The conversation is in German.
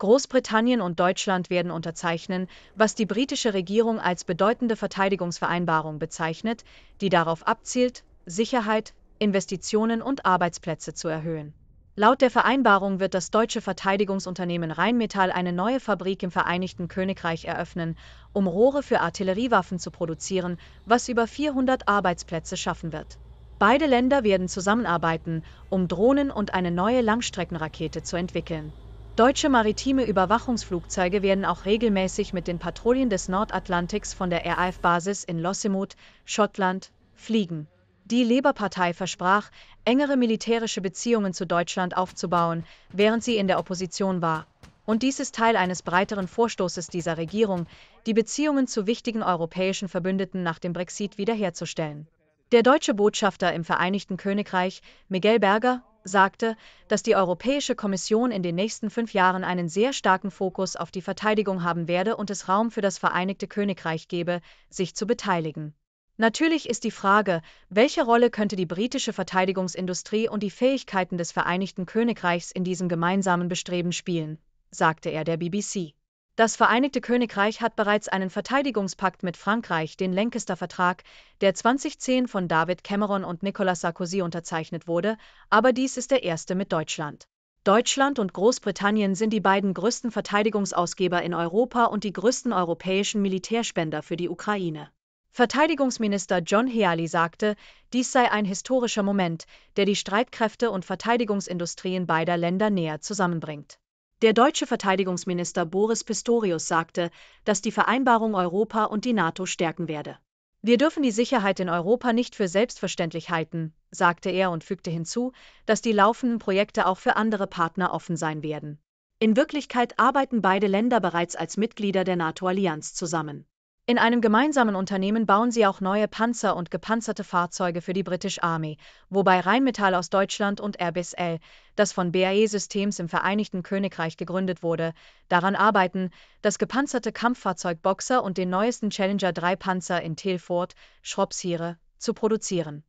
Großbritannien und Deutschland werden unterzeichnen, was die britische Regierung als bedeutende Verteidigungsvereinbarung bezeichnet, die darauf abzielt, Sicherheit, Investitionen und Arbeitsplätze zu erhöhen. Laut der Vereinbarung wird das deutsche Verteidigungsunternehmen Rheinmetall eine neue Fabrik im Vereinigten Königreich eröffnen, um Rohre für Artilleriewaffen zu produzieren, was über 400 Arbeitsplätze schaffen wird. Beide Länder werden zusammenarbeiten, um Drohnen und eine neue Langstreckenrakete zu entwickeln. Deutsche maritime Überwachungsflugzeuge werden auch regelmäßig mit den Patrouillen des Nordatlantiks von der RAF-Basis in Lossiemouth, Schottland, fliegen. Die Labour-Partei versprach, engere militärische Beziehungen zu Deutschland aufzubauen, während sie in der Opposition war. Und dies ist Teil eines breiteren Vorstoßes dieser Regierung, die Beziehungen zu wichtigen europäischen Verbündeten nach dem Brexit wiederherzustellen. Der deutsche Botschafter im Vereinigten Königreich, Miguel Berger, sagte, dass die Europäische Kommission in den nächsten fünf Jahren einen sehr starken Fokus auf die Verteidigung haben werde und es Raum für das Vereinigte Königreich gebe, sich zu beteiligen. Natürlich ist die Frage, welche Rolle könnte die britische Verteidigungsindustrie und die Fähigkeiten des Vereinigten Königreichs in diesem gemeinsamen Bestreben spielen, sagte er der BBC. Das Vereinigte Königreich hat bereits einen Verteidigungspakt mit Frankreich, den Lancaster Vertrag, der 2010 von David Cameron und Nicolas Sarkozy unterzeichnet wurde, aber dies ist der erste mit Deutschland. Deutschland und Großbritannien sind die beiden größten Verteidigungsausgeber in Europa und die größten europäischen Militärspender für die Ukraine. Verteidigungsminister John Healy sagte, dies sei ein historischer Moment, der die Streitkräfte und Verteidigungsindustrien beider Länder näher zusammenbringt. Der deutsche Verteidigungsminister Boris Pistorius sagte, dass die Vereinbarung Europa und die NATO stärken werde. Wir dürfen die Sicherheit in Europa nicht für selbstverständlich halten, sagte er und fügte hinzu, dass die laufenden Projekte auch für andere Partner offen sein werden. In Wirklichkeit arbeiten beide Länder bereits als Mitglieder der NATO-Allianz zusammen. In einem gemeinsamen Unternehmen bauen sie auch neue Panzer und gepanzerte Fahrzeuge für die British Army, wobei Rheinmetall aus Deutschland und RBSL, das von BAE Systems im Vereinigten Königreich gegründet wurde, daran arbeiten, das gepanzerte Kampffahrzeug Boxer und den neuesten Challenger 3 Panzer in Telford, Schropshire, zu produzieren